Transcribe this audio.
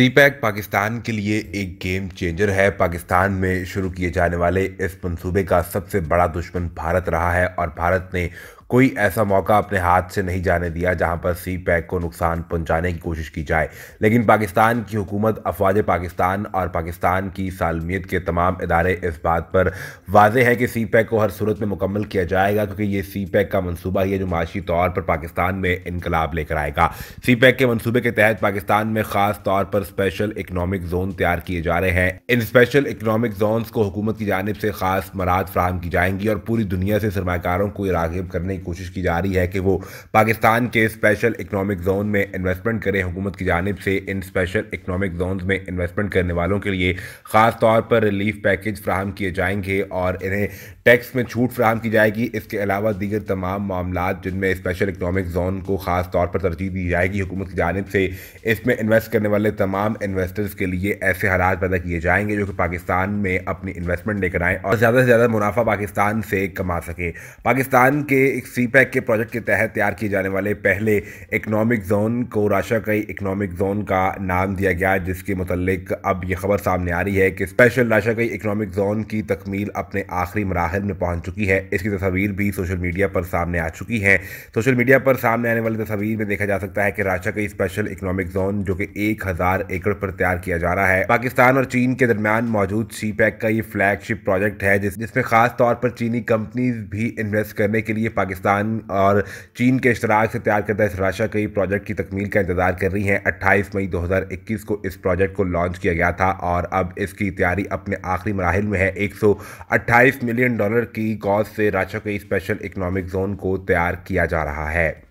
सी pack Pakistan के लिए एक गेम चेंजर है पाकिस्तान में शुरू किए जाने वाले इस मनसूबे का सबसे बड़ा दुश्मन भारत रहा है और भारत ने कोई ऐसा मौका अपने हाथ से नहीं जाने दिया जहां पर सी पैक को नुकसान पहुंचाने की कोशिश की जाए लेकिन पाकिस्तान की हुकूमत अफवाज पाकिस्तान और पाकिस्तान की सालमियत के तमाम इदारे इस बात पर वाज है कि सी पैक को हर सूरत में मुकम्मल किया जाएगा क्योंकि ये सी पैक का मनसूबा ही है जो माशी तौर पर पाकिस्तान में इनकलाब लेकर आएगा सी पैक के मनसूबे के तहत पाकिस्तान में खास तौर पर स्पेशल इकनॉमिक जोन तैयार किए जा रहे हैं इन स्पेशल इकनॉमिक जोन को हुकूमत की जानब से खास मराहत फ्राहम की जाएंगी और पूरी दुनिया से सरमाकारों को रागब करने कोशिश की जा रही है कि वो पाकिस्तान के स्पेशल इकनॉमिक जोन में इन्वेस्टमेंट करें हुकूमत की जानब से इन स्पेशल इकनॉमिक जोन में इन्वेस्टमेंट करने वालों के लिए ख़ास तौर पर रिलीफ पैकेज फ्राहम किए जाएंगे और इन्हें टैक्स में छूट फ्राहम की जाएगी इसके अलावा दीगर तमाम मामला जिनमें स्पेशल इकनॉमिक जोन को ख़ास तौर पर तरजीह दी जाएगी हुकूमत की जानब से इसमें इन्वेस्ट करने वाले तमाम इन्वेस्टर्स के लिए ऐसे हालात पैदा किए जाएंगे जो कि पाकिस्तान में अपनी इन्वेस्टमेंट लेकर आएँ और ज़्यादा से ज़्यादा मुनाफा पाकिस्तान से कमा सकें पाकिस्तान के एक सीपैक e के प्रोजेक्ट के तहत तैयार किए जाने वाले पहले इकनॉमिक जोन को राशा कई इकनॉमिक जोन का नाम दिया गया जिसके मतलब अब यह खबर सामने आ रही है कि स्पेशल राशा कई इकनॉमिक जोन की तकमील अपने आखिरी मराहल में पहुंच चुकी है इसकी तस्वीर भी सोशल मीडिया पर सामने आ चुकी है सोशल मीडिया पर सामने आने वाली तस्वीर में देखा जा सकता है कि राशा कई स्पेशल इकनॉमिक जोन जो कि एक हजार एकड़ पर तैयार किया जा रहा है पाकिस्तान और चीन के दरमियान मौजूद सी पैक का ये फ्लैगशिप प्रोजेक्ट है जिसमें खास तौर पर चीनी कंपनीज भी इन्वेस्ट करने के लिए पाकिस्तान पाकिस्तान और चीन के इश्तराक से तैयार करता इस राशा कई प्रोजेक्ट की तकमील का इंतजार कर रही है अट्ठाईस मई 2021 को इस प्रोजेक्ट को लॉन्च किया गया था और अब इसकी तैयारी अपने आखिरी मराहल में है एक मिलियन डॉलर की कॉज से राशा कई स्पेशल इकोनॉमिक जोन को तैयार किया जा रहा है